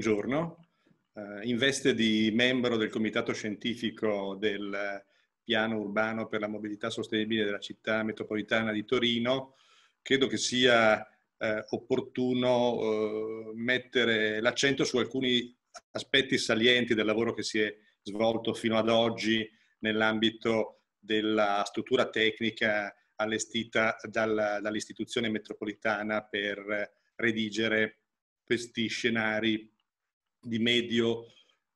buongiorno. Eh, in veste di membro del comitato scientifico del eh, piano urbano per la mobilità sostenibile della città metropolitana di Torino, credo che sia eh, opportuno mettere l'accento su alcuni aspetti salienti del lavoro che si è svolto fino ad oggi nell'ambito della struttura tecnica allestita dall'istituzione metropolitana per redigere questi scenari di, medio,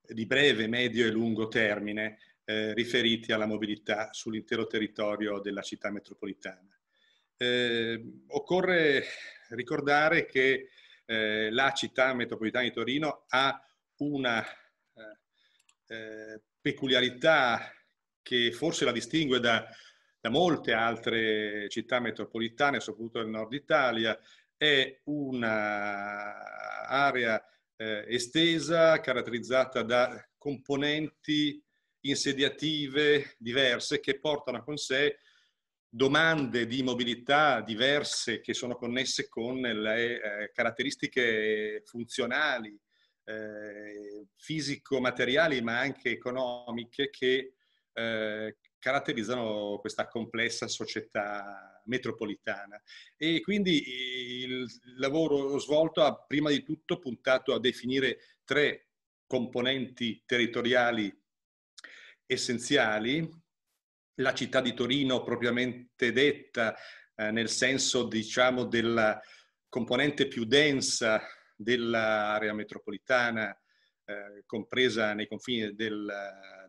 di breve, medio e lungo termine eh, riferiti alla mobilità sull'intero territorio della città metropolitana. Eh, occorre ricordare che eh, la città metropolitana di Torino ha una eh, eh, peculiarità che forse la distingue da, da molte altre città metropolitane, soprattutto nel nord Italia, è un'area eh, estesa, caratterizzata da componenti insediative diverse che portano con sé domande di mobilità diverse che sono connesse con le eh, caratteristiche funzionali, eh, fisico-materiali, ma anche economiche che eh, caratterizzano questa complessa società metropolitana. E quindi il lavoro svolto ha prima di tutto puntato a definire tre componenti territoriali essenziali, la città di Torino propriamente detta, eh, nel senso diciamo della componente più densa dell'area metropolitana eh, compresa nei confini del,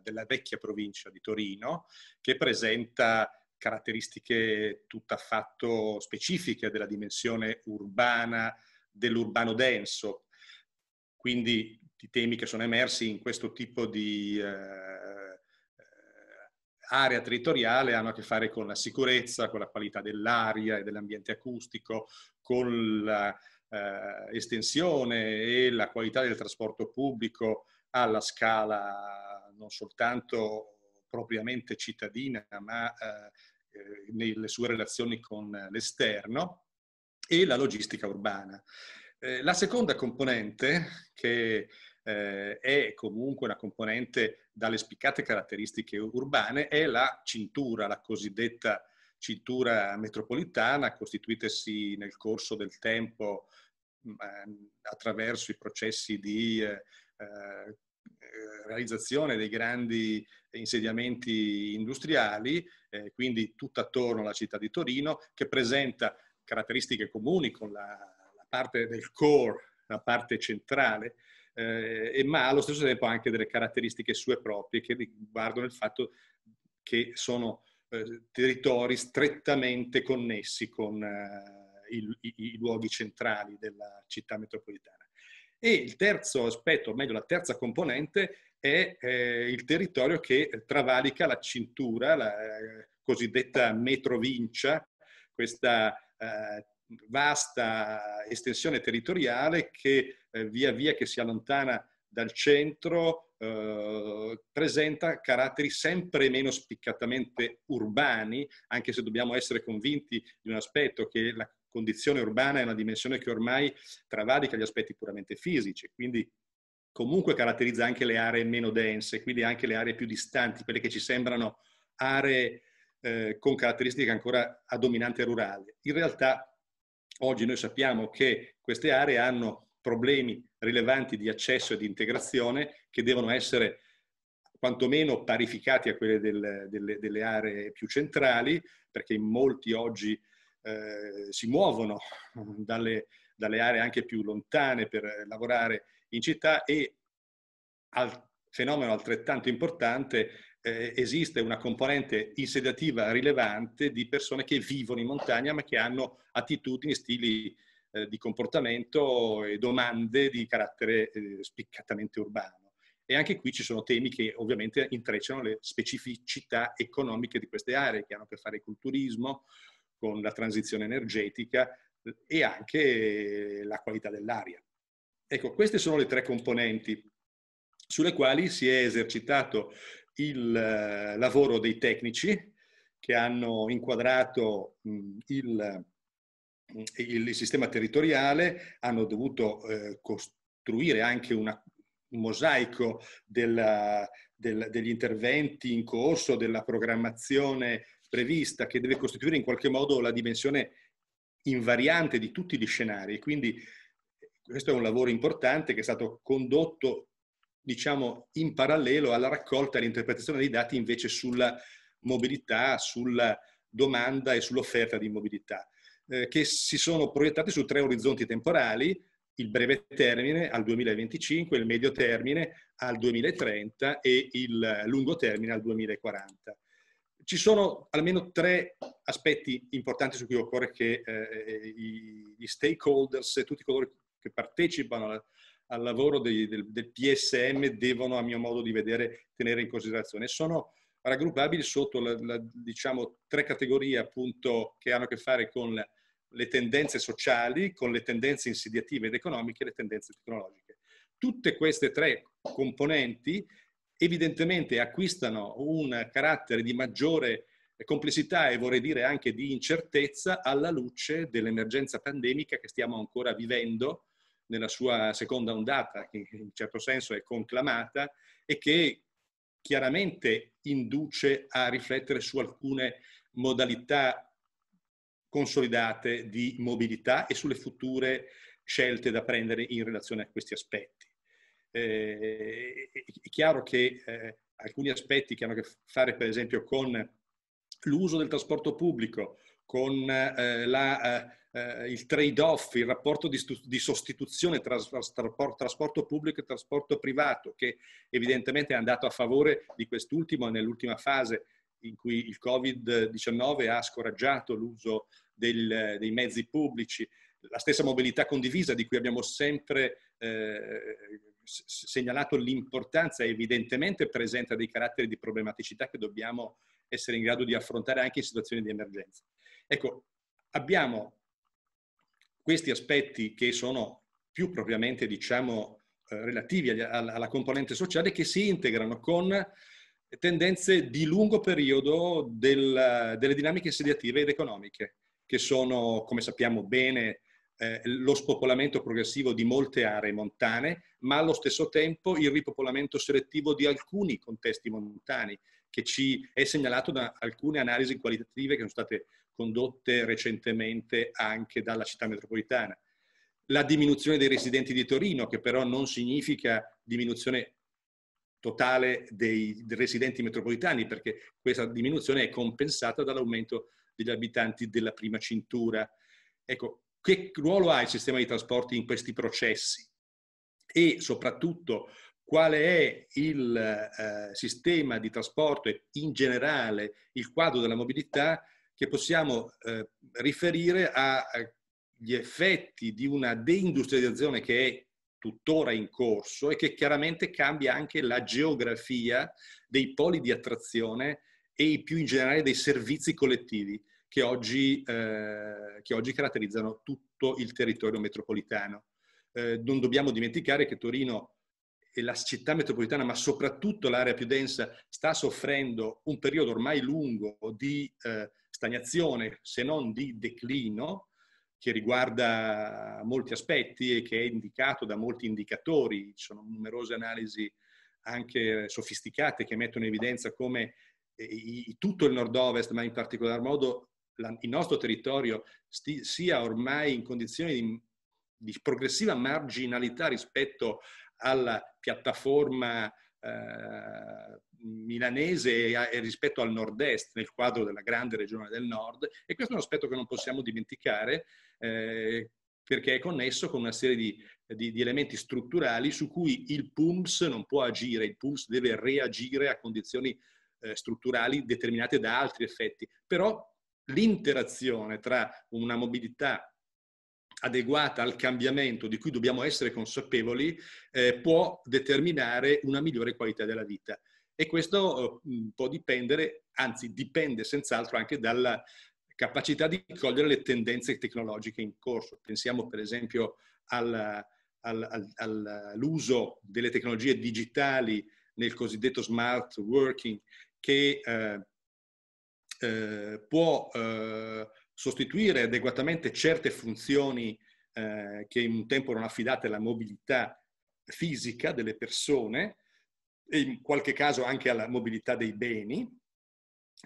della vecchia provincia di Torino, che presenta caratteristiche tutt'affatto specifiche della dimensione urbana, dell'urbano denso. Quindi i temi che sono emersi in questo tipo di eh, eh, area territoriale hanno a che fare con la sicurezza, con la qualità dell'aria e dell'ambiente acustico, con la eh, estensione e la qualità del trasporto pubblico alla scala non soltanto propriamente cittadina, ma eh, eh, nelle sue relazioni con l'esterno, e la logistica urbana. Eh, la seconda componente, che eh, è comunque una componente dalle spiccate caratteristiche urbane, è la cintura, la cosiddetta cintura metropolitana costituitesi nel corso del tempo mm, eh, attraverso i processi di eh, eh, realizzazione dei grandi insediamenti industriali, quindi tutt'attorno alla città di Torino, che presenta caratteristiche comuni con la, la parte del core, la parte centrale, eh, ma allo stesso tempo anche delle caratteristiche sue proprie che riguardano il fatto che sono eh, territori strettamente connessi con eh, il, i, i luoghi centrali della città metropolitana. E il terzo aspetto, o meglio la terza componente, è eh, il territorio che travalica la cintura, la eh, cosiddetta metrovincia, questa eh, vasta estensione territoriale che eh, via via che si allontana dal centro eh, presenta caratteri sempre meno spiccatamente urbani, anche se dobbiamo essere convinti di un aspetto che la condizione urbana è una dimensione che ormai travalica gli aspetti puramente fisici, quindi comunque caratterizza anche le aree meno dense, quindi anche le aree più distanti, quelle che ci sembrano aree eh, con caratteristiche ancora a dominante rurale. In realtà oggi noi sappiamo che queste aree hanno problemi rilevanti di accesso e di integrazione che devono essere quantomeno parificati a quelle del, delle, delle, aree più centrali, perché molti oggi eh, si muovono dalle, dalle, aree anche più lontane per lavorare in città e al fenomeno altrettanto importante eh, esiste una componente insediativa rilevante di persone che vivono in montagna ma che hanno attitudini, stili eh, di comportamento e domande di carattere eh, spiccatamente urbano. E anche qui ci sono temi che ovviamente intrecciano le specificità economiche di queste aree, che hanno a che fare col turismo, con la transizione energetica eh, e anche la qualità dell'aria. Ecco, queste sono le tre componenti sulle quali si è esercitato il eh, lavoro dei tecnici che hanno inquadrato il, il, sistema territoriale, hanno dovuto eh, costruire anche una, un mosaico della, del, degli interventi in corso, della programmazione prevista, che deve costituire in qualche modo la dimensione invariante di tutti gli scenari. Quindi questo è un lavoro importante che è stato condotto, diciamo, in parallelo alla raccolta e all'interpretazione dei dati invece sulla mobilità, sulla domanda e sull'offerta di mobilità. Eh, che si sono proiettati su tre orizzonti temporali, il breve termine al 2025, il medio termine al 2030 e il lungo termine al 2040. Ci sono almeno tre aspetti importanti su cui occorre che eh, gli stakeholders e tutti coloro che partecipano alla, al lavoro dei, del, del, PSM devono, a mio modo di vedere, tenere in considerazione. Sono raggruppabili sotto la, la, diciamo, tre categorie appunto che hanno a che fare con le tendenze sociali, con le tendenze insidiative ed economiche e le tendenze tecnologiche. Tutte queste tre componenti evidentemente acquistano un carattere di maggiore complessità e vorrei dire anche di incertezza alla luce dell'emergenza pandemica che stiamo ancora vivendo nella sua seconda ondata, che in certo senso è conclamata e che chiaramente induce a riflettere su alcune modalità consolidate di mobilità e sulle future scelte da prendere in relazione a questi aspetti. Eh, è chiaro che eh, alcuni aspetti che hanno a che fare per esempio con l'uso del trasporto pubblico con eh, la, eh, eh, il trade-off, il rapporto di, di sostituzione tra, tra trasporto pubblico e trasporto privato, che evidentemente è andato a favore di quest'ultimo nell'ultima fase in cui il Covid-19 ha scoraggiato l'uso dei mezzi pubblici, la stessa mobilità condivisa di cui abbiamo sempre eh, segnalato l'importanza evidentemente presenta dei caratteri di problematicità che dobbiamo essere in grado di affrontare anche in situazioni di emergenza. Ecco, abbiamo questi aspetti che sono più propriamente, diciamo, eh, relativi alla componente sociale che si integrano con tendenze di lungo periodo del, delle dinamiche sediative ed economiche, che sono, come sappiamo bene, eh, lo spopolamento progressivo di molte aree montane, ma allo stesso tempo il ripopolamento selettivo di alcuni contesti montani, che ci è segnalato da alcune analisi qualitative che sono state condotte recentemente anche dalla città metropolitana. La diminuzione dei residenti di Torino, che però non significa diminuzione totale dei residenti metropolitani, perché questa diminuzione è compensata dall'aumento degli abitanti della prima cintura. Ecco, che ruolo ha il sistema di trasporti in questi processi? E soprattutto, qual è il eh, sistema di trasporto e in generale il quadro della mobilità che possiamo eh, riferire agli effetti di una deindustrializzazione che è tuttora in corso e che chiaramente cambia anche la geografia dei poli di attrazione e più in generale dei servizi collettivi che oggi, eh, che oggi caratterizzano tutto il territorio metropolitano. Eh, non dobbiamo dimenticare che Torino e la città metropolitana, ma soprattutto l'area più densa, sta soffrendo un periodo ormai lungo di eh, stagnazione, se non di declino, che riguarda molti aspetti e che è indicato da molti indicatori. Ci sono numerose analisi anche sofisticate che mettono in evidenza come eh, tutto il nord-ovest, ma in particolar modo il nostro territorio sia ormai in condizioni di, di progressiva marginalità rispetto alla piattaforma eh, milanese e rispetto al nord-est nel quadro della grande regione del nord e questo è un aspetto che non possiamo dimenticare eh, perché è connesso con una serie di, di, di, elementi strutturali su cui il PUMS non può agire, il PUMS deve reagire a condizioni eh, strutturali determinate da altri effetti, però l'interazione tra una mobilità adeguata al cambiamento di cui dobbiamo essere consapevoli eh, può determinare una migliore qualità della vita e questo eh, può dipendere, anzi dipende senz'altro anche dalla capacità di cogliere le tendenze tecnologiche in corso. Pensiamo per esempio alla, al, al, all'uso delle tecnologie digitali nel cosiddetto smart working che eh, eh, può eh, sostituire adeguatamente certe funzioni eh, che in un tempo erano affidate alla mobilità fisica delle persone e in qualche caso anche alla mobilità dei beni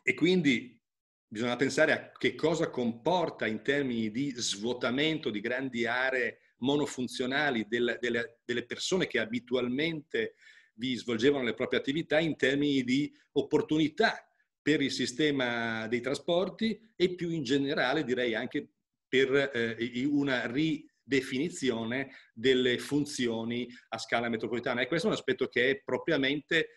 e quindi bisogna pensare a che cosa comporta in termini di svuotamento di grandi aree monofunzionali del, delle, delle, persone che abitualmente vi svolgevano le proprie attività in termini di opportunità per il sistema dei trasporti e più in generale direi anche per eh, una ri, definizione delle funzioni a scala metropolitana. E questo è un aspetto che è propriamente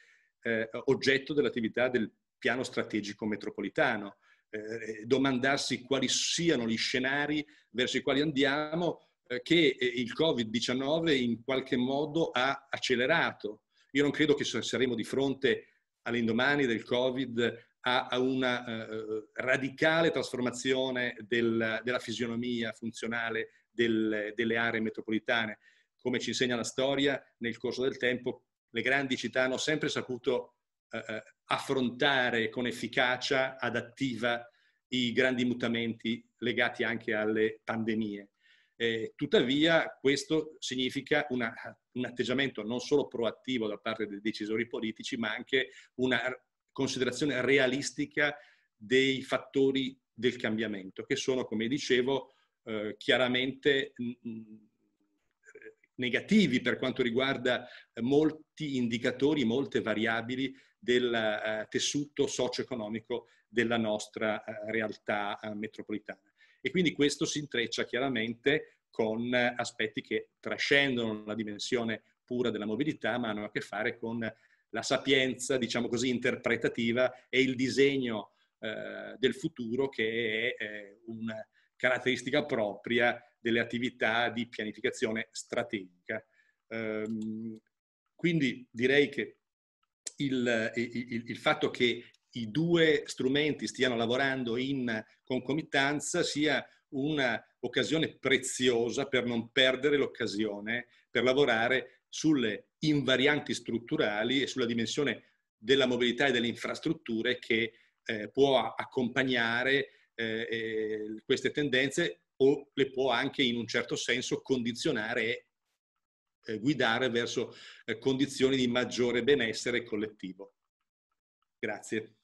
eh, oggetto dell'attività del piano strategico metropolitano. Eh, eh domandarsi quali siano gli scenari verso i quali andiamo eh, che eh, il Covid-19 in qualche modo ha accelerato. Io non credo che saremo di fronte all'indomani del Covid a, una eh, eh, radicale trasformazione del, della fisionomia funzionale del, delle aree metropolitane. Come ci insegna la storia, nel corso del tempo le grandi città hanno sempre saputo eh, eh affrontare con efficacia adattiva i grandi mutamenti legati anche alle pandemie. Eh, tuttavia questo significa una, un atteggiamento non solo proattivo da parte dei decisori politici, ma anche una considerazione realistica dei fattori del cambiamento, che sono, come dicevo, eh, chiaramente mm, mm, negativi per quanto riguarda eh, molti indicatori, molte variabili del eh, tessuto socio-economico della nostra realtà metropolitana. E quindi questo si intreccia chiaramente con aspetti che trascendono la dimensione pura della mobilità, ma hanno a che fare con la sapienza, diciamo così, interpretativa e il disegno del futuro che è una caratteristica propria delle attività di pianificazione strategica. Ehm, quindi direi che il, il, il fatto che i due strumenti stiano lavorando in concomitanza sia un'occasione preziosa per non perdere l'occasione per lavorare sulle invarianti strutturali e sulla dimensione della mobilità e delle infrastrutture che eh, può accompagnare eh, eh, queste tendenze o le può anche in un certo senso condizionare e eh, guidare verso eh, condizioni di maggiore benessere collettivo. Grazie.